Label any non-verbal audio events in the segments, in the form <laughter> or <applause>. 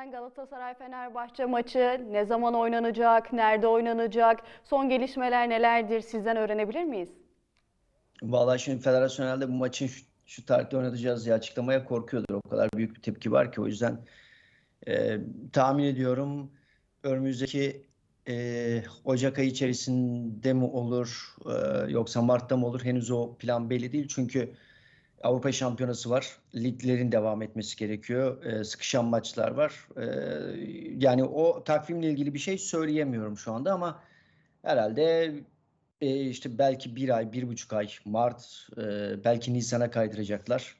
beklenen Galatasaray-Fenerbahçe maçı ne zaman oynanacak, nerede oynanacak, son gelişmeler nelerdir sizden öğrenebilir miyiz? Vallahi şimdi federasyonelde bu maçı şu, şu tarihte oynatacağız diye açıklamaya korkuyordur. O kadar büyük bir tepki var ki o yüzden e, tahmin ediyorum önümüzdeki e, Ocak ayı içerisinde mi olur e, yoksa Mart'ta mı olur henüz o plan belli değil. Çünkü Avrupa Şampiyonası var. Liglerin devam etmesi gerekiyor. E, sıkışan maçlar var. E, yani o takvimle ilgili bir şey söyleyemiyorum şu anda ama herhalde e, işte belki bir ay, bir buçuk ay, Mart, e, belki Nisan'a kaydıracaklar.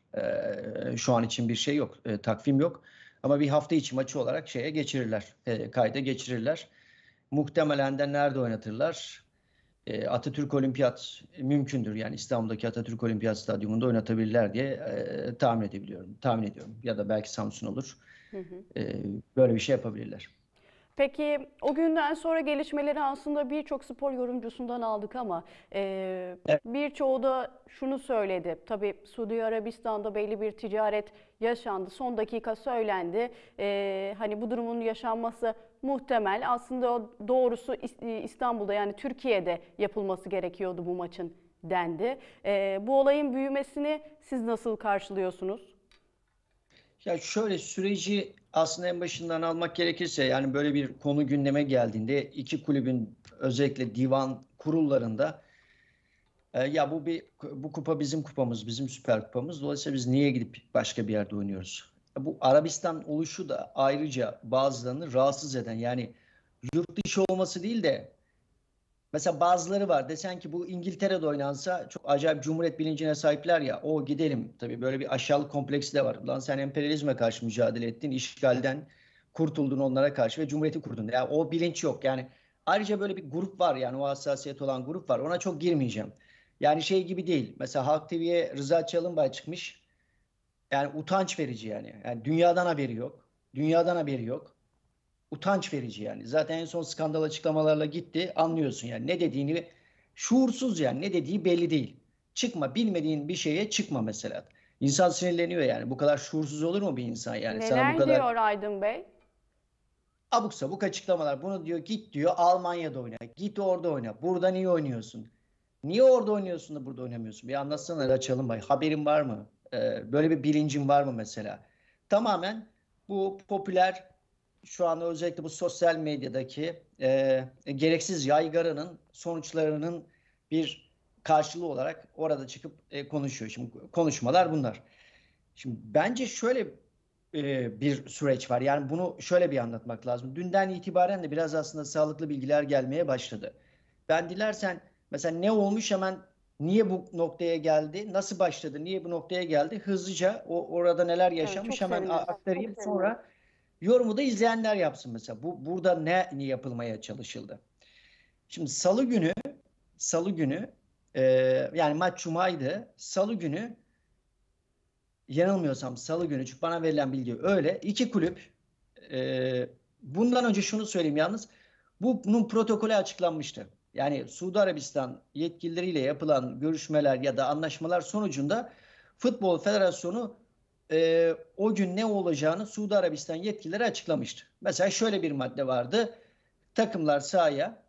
E, şu an için bir şey yok, e, takvim yok. Ama bir hafta içi maçı olarak şeye geçirirler, e, kayda geçirirler. Muhtemelen de nerede oynatırlar? E, Atatürk Olimpiyat mümkündür. Yani İstanbul'daki Atatürk Olimpiyat Stadyumunda oynatabilirler diye e, tahmin edebiliyorum. Tahmin ediyorum. Ya da belki Samsun olur. Hı hı. E, böyle bir şey yapabilirler. Peki o günden sonra gelişmeleri aslında birçok spor yorumcusundan aldık ama e, evet. birçoğu da şunu söyledi. Tabii Suudi Arabistan'da belli bir ticaret yaşandı. Son dakika söylendi. E, hani bu durumun yaşanması muhtemel. Aslında o doğrusu İstanbul'da yani Türkiye'de yapılması gerekiyordu bu maçın dendi. E, bu olayın büyümesini siz nasıl karşılıyorsunuz? Ya şöyle süreci aslında en başından almak gerekirse yani böyle bir konu gündeme geldiğinde iki kulübün özellikle divan kurullarında e, ya bu bir bu kupa bizim kupamız, bizim süper kupamız. Dolayısıyla biz niye gidip başka bir yerde oynuyoruz? E, bu Arabistan oluşu da ayrıca bazılarını rahatsız eden yani yurt dışı olması değil de Mesela bazıları var desen ki bu İngiltere'de oynansa çok acayip cumhuriyet bilincine sahipler ya o gidelim. Tabii böyle bir aşağılık kompleksi de var. Lan sen emperyalizme karşı mücadele ettin, işgalden kurtuldun onlara karşı ve cumhuriyeti kurdun. Ya yani o bilinç yok yani. Ayrıca böyle bir grup var yani o hassasiyet olan grup var. Ona çok girmeyeceğim. Yani şey gibi değil. Mesela Halk TV'ye Rıza Çalınbay çıkmış. Yani utanç verici yani. Yani dünyadan haberi yok. Dünyadan haberi yok utanç verici yani. Zaten en son skandal açıklamalarla gitti. Anlıyorsun yani ne dediğini şuursuz yani ne dediği belli değil. Çıkma bilmediğin bir şeye çıkma mesela. İnsan sinirleniyor yani. Bu kadar şuursuz olur mu bir insan yani? Neler Sana bu kadar... diyor Aydın Bey? Abuk sabuk açıklamalar. Bunu diyor git diyor Almanya'da oyna. Git orada oyna. Burada niye oynuyorsun? Niye orada oynuyorsun da burada oynamıyorsun? Bir anlatsana açalım bay. Haberin var mı? Ee, böyle bir bilincin var mı mesela? Tamamen bu popüler şu anda özellikle bu sosyal medyadaki e, gereksiz yaygaranın sonuçlarının bir karşılığı olarak orada çıkıp e, konuşuyor. Şimdi konuşmalar bunlar. Şimdi bence şöyle e, bir süreç var. Yani bunu şöyle bir anlatmak lazım. Dünden itibaren de biraz aslında sağlıklı bilgiler gelmeye başladı. Ben dilersen mesela ne olmuş hemen niye bu noktaya geldi, nasıl başladı, niye bu noktaya geldi hızlıca o orada neler yaşamış evet, hemen sevindim. aktarayım çok sonra. Sevindim Yorumu da izleyenler yapsın mesela. Bu burada ne yapılmaya çalışıldı? Şimdi salı günü salı günü e, yani maç cumaydı. Salı günü yanılmıyorsam salı günü çünkü bana verilen bilgi öyle. iki kulüp e, bundan önce şunu söyleyeyim yalnız. bu Bunun protokolü açıklanmıştı. Yani Suudi Arabistan yetkilileriyle yapılan görüşmeler ya da anlaşmalar sonucunda Futbol Federasyonu e, o gün ne olacağını Suudi Arabistan yetkileri açıklamıştı. Mesela şöyle bir madde vardı. Takımlar sahaya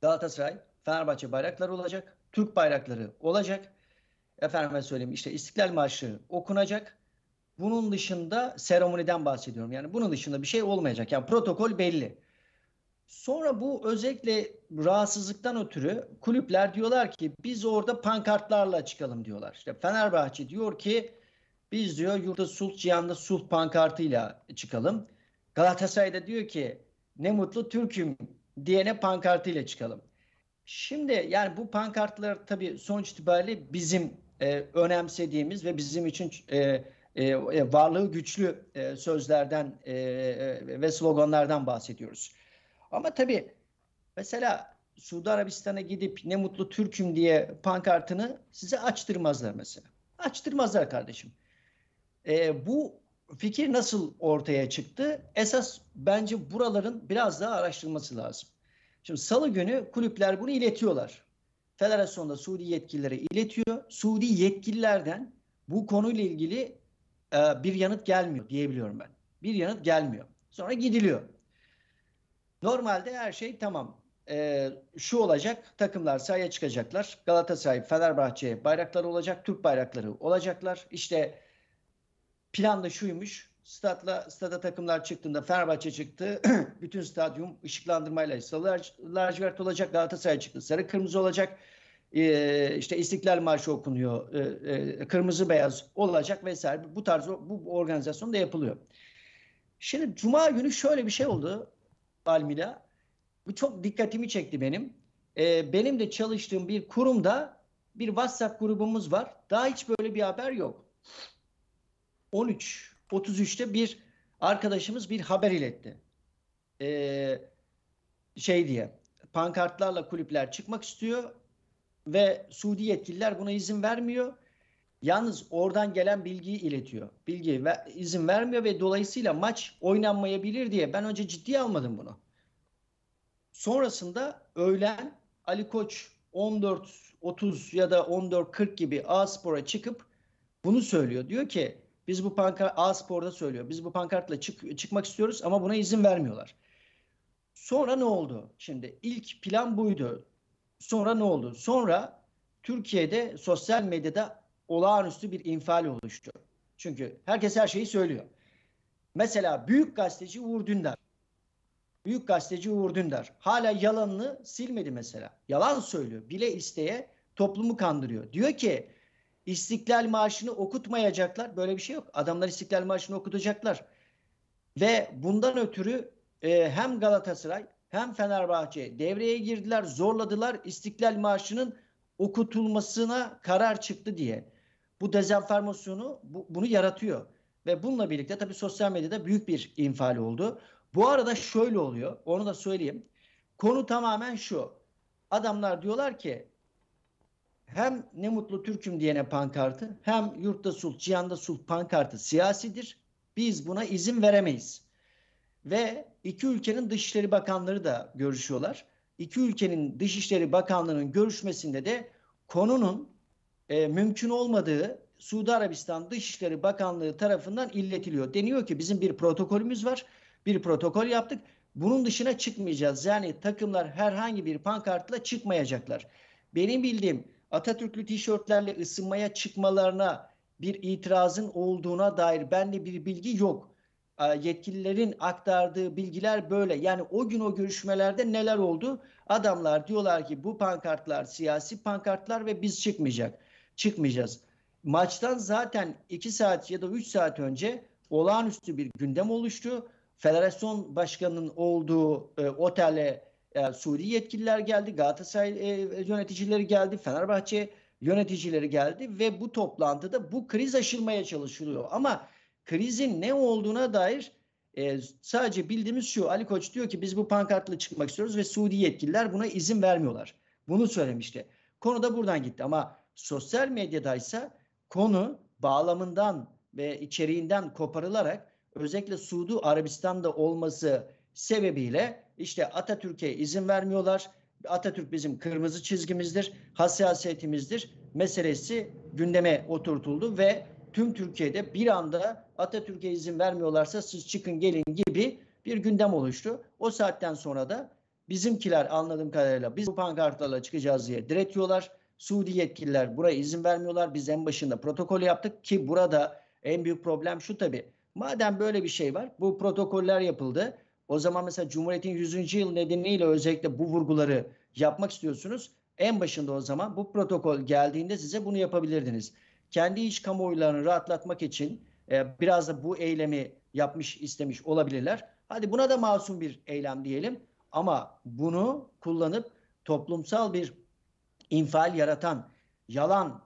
Galatasaray, Fenerbahçe bayrakları olacak. Türk bayrakları olacak. Efendime söyleyeyim işte İstiklal Marşı okunacak. Bunun dışında seremoniden bahsediyorum. Yani bunun dışında bir şey olmayacak. Yani protokol belli. Sonra bu özellikle rahatsızlıktan ötürü kulüpler diyorlar ki biz orada pankartlarla çıkalım diyorlar. İşte Fenerbahçe diyor ki biz diyor yurtta sulh cihanda sulh pankartıyla çıkalım. da diyor ki ne mutlu Türk'üm diyene pankartıyla çıkalım. Şimdi yani bu pankartlar tabii sonuç itibariyle bizim e, önemsediğimiz ve bizim için e, e, e, varlığı güçlü e, sözlerden e, e, ve sloganlardan bahsediyoruz. Ama tabii mesela Suudi Arabistan'a gidip ne mutlu Türk'üm diye pankartını size açtırmazlar mesela. Açtırmazlar kardeşim. E, bu fikir nasıl ortaya çıktı? Esas bence buraların biraz daha araştırılması lazım. Şimdi salı günü kulüpler bunu iletiyorlar. Federasyonda Suudi yetkililere iletiyor. Suudi yetkililerden bu konuyla ilgili e, bir yanıt gelmiyor diyebiliyorum ben. Bir yanıt gelmiyor. Sonra gidiliyor. Normalde her şey tamam. E, şu olacak, takımlar sahaya çıkacaklar. Galatasaray, Fenerbahçe bayrakları olacak, Türk bayrakları olacaklar. İşte plan da şuymuş. Statla, stada takımlar çıktığında Fenerbahçe çıktı. <clears throat> Bütün stadyum ışıklandırmayla lacivert olacak. Galatasaray çıktı. Sarı kırmızı olacak. Ee, işte İstiklal Marşı okunuyor. Ee, e, kırmızı beyaz olacak vesaire. Bu tarz bu organizasyon da yapılıyor. Şimdi cuma günü şöyle bir şey oldu Almila. Bu çok dikkatimi çekti benim. Ee, benim de çalıştığım bir kurumda bir WhatsApp grubumuz var. Daha hiç böyle bir haber yok. 13.33'te bir arkadaşımız bir haber iletti. Ee, şey diye pankartlarla kulüpler çıkmak istiyor ve Suudi yetkililer buna izin vermiyor. Yalnız oradan gelen bilgiyi iletiyor. bilgiyi ve izin vermiyor ve dolayısıyla maç oynanmayabilir diye ben önce ciddiye almadım bunu. Sonrasında öğlen Ali Koç 14.30 ya da 14.40 gibi A Spor'a çıkıp bunu söylüyor. Diyor ki biz bu pankart A Spor'da söylüyor. Biz bu pankartla çık, çıkmak istiyoruz ama buna izin vermiyorlar. Sonra ne oldu? Şimdi ilk plan buydu. Sonra ne oldu? Sonra Türkiye'de sosyal medyada olağanüstü bir infial oluştu. Çünkü herkes her şeyi söylüyor. Mesela büyük gazeteci Uğur Dündar. Büyük gazeteci Uğur Dündar. Hala yalanını silmedi mesela. Yalan söylüyor. Bile isteye toplumu kandırıyor. Diyor ki İstiklal Marşı'nı okutmayacaklar. Böyle bir şey yok. Adamlar İstiklal Marşı'nı okutacaklar. Ve bundan ötürü e, hem Galatasaray hem Fenerbahçe devreye girdiler, zorladılar İstiklal Marşı'nın okutulmasına karar çıktı diye. Bu dezenformasyonu bu, bunu yaratıyor. Ve bununla birlikte tabii sosyal medyada büyük bir infial oldu. Bu arada şöyle oluyor, onu da söyleyeyim. Konu tamamen şu. Adamlar diyorlar ki hem ne mutlu Türk'üm diyene pankartı hem yurtta sulh, cihanda sulh pankartı siyasidir. Biz buna izin veremeyiz. Ve iki ülkenin Dışişleri Bakanları da görüşüyorlar. İki ülkenin Dışişleri Bakanlığı'nın görüşmesinde de konunun e, mümkün olmadığı Suudi Arabistan Dışişleri Bakanlığı tarafından illetiliyor. Deniyor ki bizim bir protokolümüz var. Bir protokol yaptık. Bunun dışına çıkmayacağız. Yani takımlar herhangi bir pankartla çıkmayacaklar. Benim bildiğim Atatürklü tişörtlerle ısınmaya çıkmalarına bir itirazın olduğuna dair bende bir bilgi yok. Ee, yetkililerin aktardığı bilgiler böyle. Yani o gün o görüşmelerde neler oldu? Adamlar diyorlar ki bu pankartlar siyasi pankartlar ve biz çıkmayacak. Çıkmayacağız. Maçtan zaten 2 saat ya da 3 saat önce olağanüstü bir gündem oluştu. Federasyon başkanının olduğu e, otele e, Suudi yetkililer geldi, Galatasaray e, yöneticileri geldi, Fenerbahçe yöneticileri geldi ve bu toplantıda bu kriz aşılmaya çalışılıyor. Ama krizin ne olduğuna dair e, sadece bildiğimiz şu Ali Koç diyor ki biz bu pankartla çıkmak istiyoruz ve Suudi yetkililer buna izin vermiyorlar. Bunu söylemişti. Konu da buradan gitti ama sosyal medyadaysa konu bağlamından ve içeriğinden koparılarak özellikle Suudi Arabistan'da olması sebebiyle işte Atatürk'e izin vermiyorlar. Atatürk bizim kırmızı çizgimizdir, hassasiyetimizdir meselesi gündeme oturtuldu ve tüm Türkiye'de bir anda Atatürk'e izin vermiyorlarsa siz çıkın gelin gibi bir gündem oluştu. O saatten sonra da bizimkiler anladığım kadarıyla biz bu pankartlarla çıkacağız diye diretiyorlar. Suudi yetkililer buraya izin vermiyorlar. Biz en başında protokol yaptık ki burada en büyük problem şu tabii. Madem böyle bir şey var bu protokoller yapıldı. O zaman mesela Cumhuriyet'in 100. yıl nedeniyle özellikle bu vurguları yapmak istiyorsunuz. En başında o zaman bu protokol geldiğinde size bunu yapabilirdiniz. Kendi iş kamuoylarını rahatlatmak için e, biraz da bu eylemi yapmış istemiş olabilirler. Hadi buna da masum bir eylem diyelim ama bunu kullanıp toplumsal bir infial yaratan yalan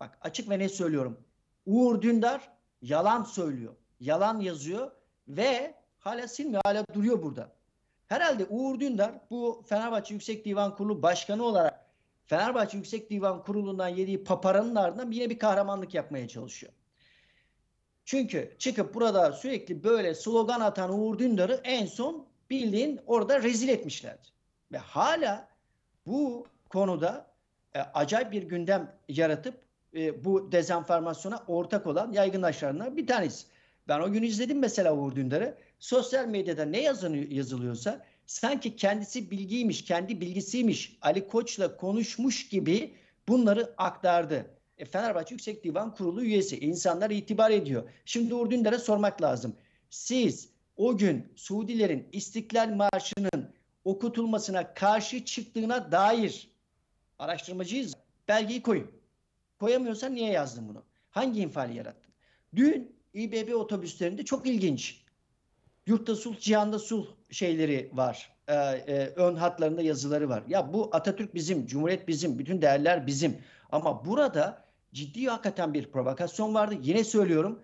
bak açık ve net söylüyorum. Uğur Dündar yalan söylüyor, yalan yazıyor ve Hala silmiyor, hala duruyor burada. Herhalde Uğur Dündar bu Fenerbahçe Yüksek Divan Kurulu Başkanı olarak Fenerbahçe Yüksek Divan Kurulu'ndan yediği paparanın ardından yine bir kahramanlık yapmaya çalışıyor. Çünkü çıkıp burada sürekli böyle slogan atan Uğur Dündar'ı en son bildiğin orada rezil etmişlerdi. Ve hala bu konuda e, acayip bir gündem yaratıp e, bu dezenformasyona ortak olan yaygın bir tanesi. Ben o gün izledim mesela Uğur Dündar'ı sosyal medyada ne yazın, yazılıyorsa sanki kendisi bilgiymiş, kendi bilgisiymiş, Ali Koç'la konuşmuş gibi bunları aktardı. E, Fenerbahçe Yüksek Divan Kurulu üyesi. insanlar itibar ediyor. Şimdi Uğur Dündar'a sormak lazım. Siz o gün Suudilerin İstiklal Marşı'nın okutulmasına karşı çıktığına dair araştırmacıyız. Belgeyi koyun. Koyamıyorsan niye yazdın bunu? Hangi infali yarattın? Dün İBB otobüslerinde çok ilginç yurtta sulh, cihanda sulh şeyleri var. E, e, ön hatlarında yazıları var. Ya bu Atatürk bizim, Cumhuriyet bizim, bütün değerler bizim. Ama burada ciddi hakikaten bir provokasyon vardı. Yine söylüyorum.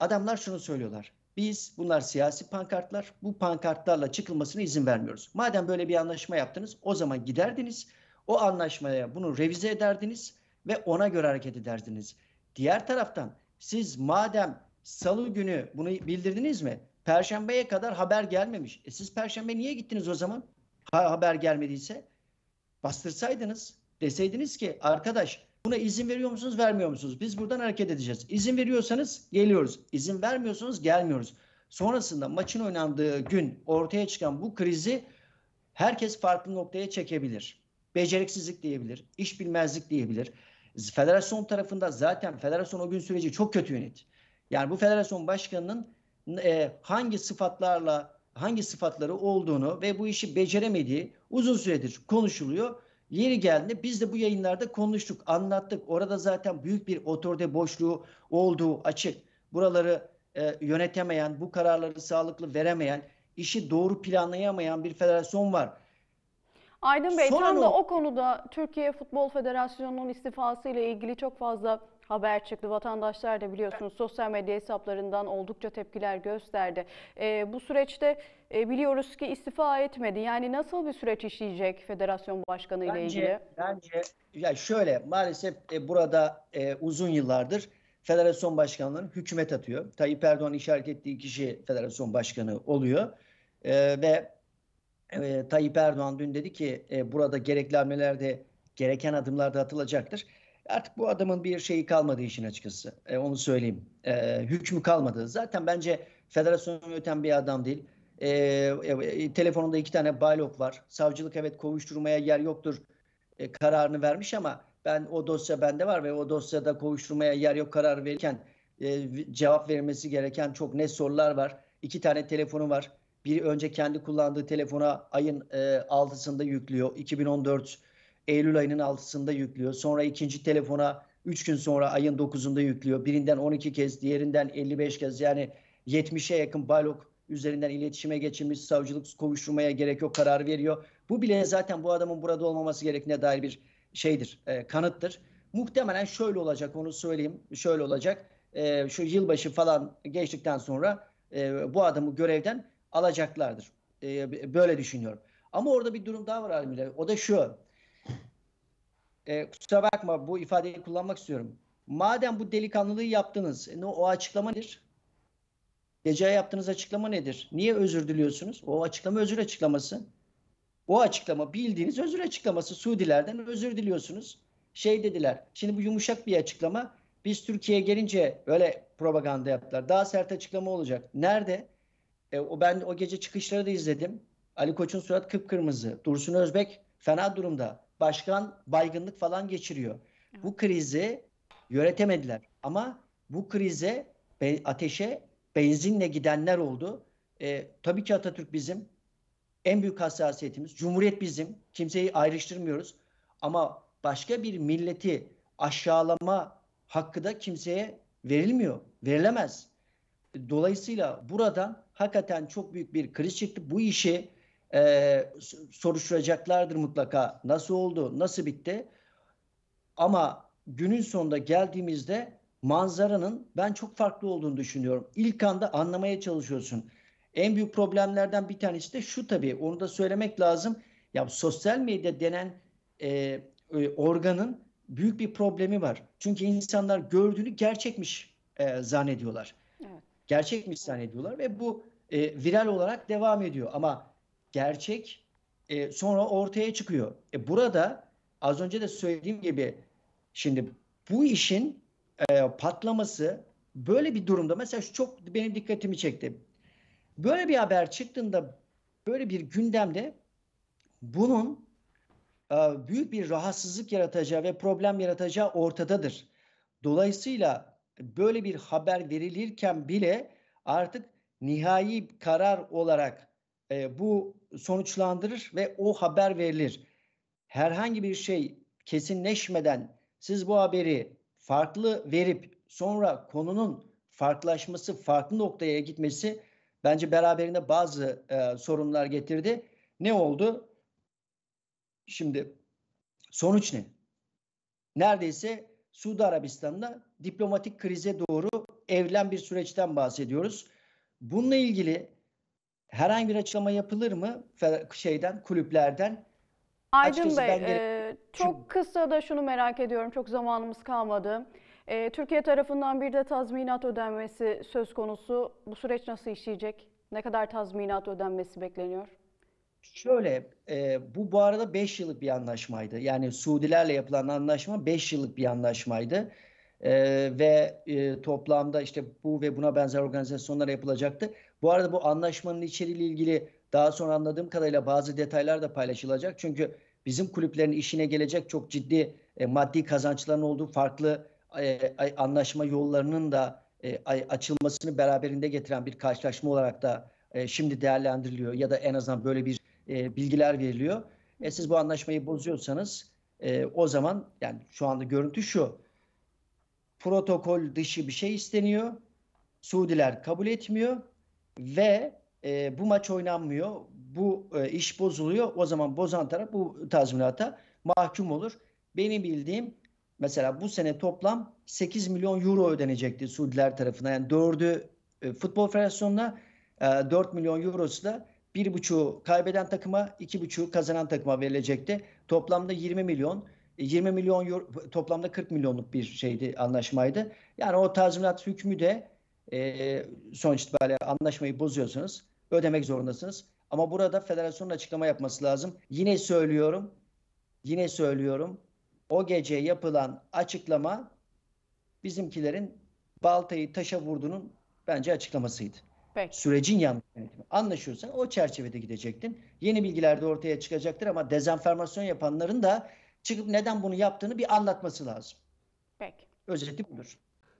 Adamlar şunu söylüyorlar. Biz bunlar siyasi pankartlar. Bu pankartlarla çıkılmasına izin vermiyoruz. Madem böyle bir anlaşma yaptınız o zaman giderdiniz. O anlaşmaya bunu revize ederdiniz ve ona göre hareket ederdiniz. Diğer taraftan siz madem Salı günü bunu bildirdiniz mi? Perşembeye kadar haber gelmemiş. E siz perşembe niye gittiniz o zaman? Ha, haber gelmediyse bastırsaydınız deseydiniz ki arkadaş buna izin veriyor musunuz vermiyor musunuz? Biz buradan hareket edeceğiz. İzin veriyorsanız geliyoruz. İzin vermiyorsanız gelmiyoruz. Sonrasında maçın oynandığı gün ortaya çıkan bu krizi herkes farklı noktaya çekebilir. Beceriksizlik diyebilir, iş bilmezlik diyebilir. Federasyon tarafında zaten federasyon o gün süreci çok kötü yönetti. Yani bu federasyon başkanının e, hangi sıfatlarla hangi sıfatları olduğunu ve bu işi beceremediği uzun süredir konuşuluyor. Yeri geldi biz de bu yayınlarda konuştuk, anlattık. Orada zaten büyük bir otorite boşluğu olduğu açık. Buraları e, yönetemeyen, bu kararları sağlıklı veremeyen, işi doğru planlayamayan bir federasyon var. Aydın Bey Sonra tam da o konuda Türkiye Futbol Federasyonu'nun istifası ile ilgili çok fazla haber çıktı. Vatandaşlar da biliyorsunuz sosyal medya hesaplarından oldukça tepkiler gösterdi. E, bu süreçte e, biliyoruz ki istifa etmedi. Yani nasıl bir süreç işleyecek federasyon başkanı ile bence, ilgili? Bence yani şöyle maalesef e, burada e, uzun yıllardır federasyon başkanlarını hükümet atıyor. Tayyip Erdoğan işaret ettiği kişi federasyon başkanı oluyor. E, ve e, Tayyip Erdoğan dün dedi ki e, burada gerekli hamlelerde gereken adımlar da atılacaktır. Artık bu adamın bir şeyi kalmadı işin açıkçası. E, onu söyleyeyim. E, hükmü kalmadı. Zaten bence federasyonu öten bir adam değil. E, e, e telefonunda iki tane baylok var. Savcılık evet kovuşturmaya yer yoktur e, kararını vermiş ama ben o dosya bende var ve o dosyada kovuşturmaya yer yok karar verirken e, cevap vermesi gereken çok net sorular var. İki tane telefonu var. Biri önce kendi kullandığı telefona ayın e, 6'sında yüklüyor. 2014 Eylül ayının 6'sında yüklüyor. Sonra ikinci telefona 3 gün sonra ayın 9'unda yüklüyor. Birinden 12 kez, diğerinden 55 kez yani 70'e yakın balok üzerinden iletişime geçilmiş savcılık kovuşturmaya gerek yok kararı veriyor. Bu bile zaten bu adamın burada olmaması gerektiğine dair bir şeydir, e, kanıttır. Muhtemelen şöyle olacak onu söyleyeyim. Şöyle olacak. E, şu yılbaşı falan geçtikten sonra e, bu adamı görevden alacaklardır. E, böyle düşünüyorum. Ama orada bir durum daha var Almire. O da şu e, kusura bakma bu ifadeyi kullanmak istiyorum. Madem bu delikanlılığı yaptınız, e, ne o açıklama nedir? Gece yaptığınız açıklama nedir? Niye özür diliyorsunuz? O açıklama özür açıklaması. O açıklama bildiğiniz özür açıklaması. Suudilerden özür diliyorsunuz. Şey dediler. Şimdi bu yumuşak bir açıklama. Biz Türkiye'ye gelince öyle propaganda yaptılar. Daha sert açıklama olacak. Nerede? E, o ben o gece çıkışları da izledim. Ali Koç'un surat kıpkırmızı. Dursun Özbek fena durumda başkan baygınlık falan geçiriyor. Evet. Bu krizi yönetemediler ama bu krize be, ateşe benzinle gidenler oldu. E, tabii ki Atatürk bizim en büyük hassasiyetimiz. Cumhuriyet bizim. Kimseyi ayrıştırmıyoruz. Ama başka bir milleti aşağılama hakkı da kimseye verilmiyor. Verilemez. Dolayısıyla buradan hakikaten çok büyük bir kriz çıktı. Bu işi e, soruşturacaklardır mutlaka. Nasıl oldu, nasıl bitti? Ama günün sonunda geldiğimizde manzaranın ben çok farklı olduğunu düşünüyorum. İlk anda anlamaya çalışıyorsun. En büyük problemlerden bir tanesi de şu tabii, onu da söylemek lazım. Ya sosyal medya denen e, e, organın büyük bir problemi var. Çünkü insanlar gördüğünü gerçekmiş e, zannediyorlar. Evet. Gerçekmiş zannediyorlar ve bu e, viral olarak devam ediyor. Ama gerçek e, sonra ortaya çıkıyor. E, burada az önce de söylediğim gibi şimdi bu işin e, patlaması böyle bir durumda mesela çok benim dikkatimi çekti. Böyle bir haber çıktığında böyle bir gündemde bunun e, büyük bir rahatsızlık yaratacağı ve problem yaratacağı ortadadır. Dolayısıyla böyle bir haber verilirken bile artık nihai karar olarak e, bu sonuçlandırır ve o haber verilir. Herhangi bir şey kesinleşmeden siz bu haberi farklı verip sonra konunun farklılaşması, farklı noktaya gitmesi bence beraberinde bazı e, sorunlar getirdi. Ne oldu? Şimdi sonuç ne? Neredeyse Suudi Arabistan'da diplomatik krize doğru evlen bir süreçten bahsediyoruz. Bununla ilgili herhangi bir açıklama yapılır mı şeyden kulüplerden? Aydın Açıkçası Bey, gerek... e, çok kısa da şunu merak ediyorum, çok zamanımız kalmadı. E, Türkiye tarafından bir de tazminat ödenmesi söz konusu. Bu süreç nasıl işleyecek? Ne kadar tazminat ödenmesi bekleniyor? Şöyle, e, bu bu arada 5 yıllık bir anlaşmaydı. Yani Suudilerle yapılan anlaşma 5 yıllık bir anlaşmaydı. E, ve e, toplamda işte bu ve buna benzer organizasyonlara yapılacaktı. Bu arada bu anlaşmanın içeriğiyle ilgili daha sonra anladığım kadarıyla bazı detaylar da paylaşılacak. Çünkü bizim kulüplerin işine gelecek çok ciddi e, maddi kazançların olduğu farklı e, anlaşma yollarının da e, açılmasını beraberinde getiren bir karşılaşma olarak da e, şimdi değerlendiriliyor ya da en azından böyle bir e, bilgiler veriliyor. E, siz bu anlaşmayı bozuyorsanız e, o zaman yani şu anda görüntü şu. Protokol dışı bir şey isteniyor. Suudiler kabul etmiyor ve e, bu maç oynanmıyor, bu e, iş bozuluyor. O zaman bozan taraf bu tazminata mahkum olur. Benim bildiğim mesela bu sene toplam 8 milyon euro ödenecekti Suudiler tarafına, Yani 4'ü e, Futbol Federasyonu'na e, 4 milyon eurosu da 1,5'u kaybeden takıma 2,5'u kazanan takıma verilecekti. Toplamda 20 milyon. 20 e, milyon euro, toplamda 40 milyonluk bir şeydi anlaşmaydı. Yani o tazminat hükmü de e, sonuç itibariyle anlaşmayı bozuyorsunuz. Ödemek zorundasınız. Ama burada federasyonun açıklama yapması lazım. Yine söylüyorum, yine söylüyorum. O gece yapılan açıklama bizimkilerin baltayı taşa vurduğunun bence açıklamasıydı. Peki. Sürecin yanlış yönetimi. Anlaşıyorsan o çerçevede gidecektin. Yeni bilgiler de ortaya çıkacaktır ama dezenformasyon yapanların da çıkıp neden bunu yaptığını bir anlatması lazım. Peki. Özeti budur.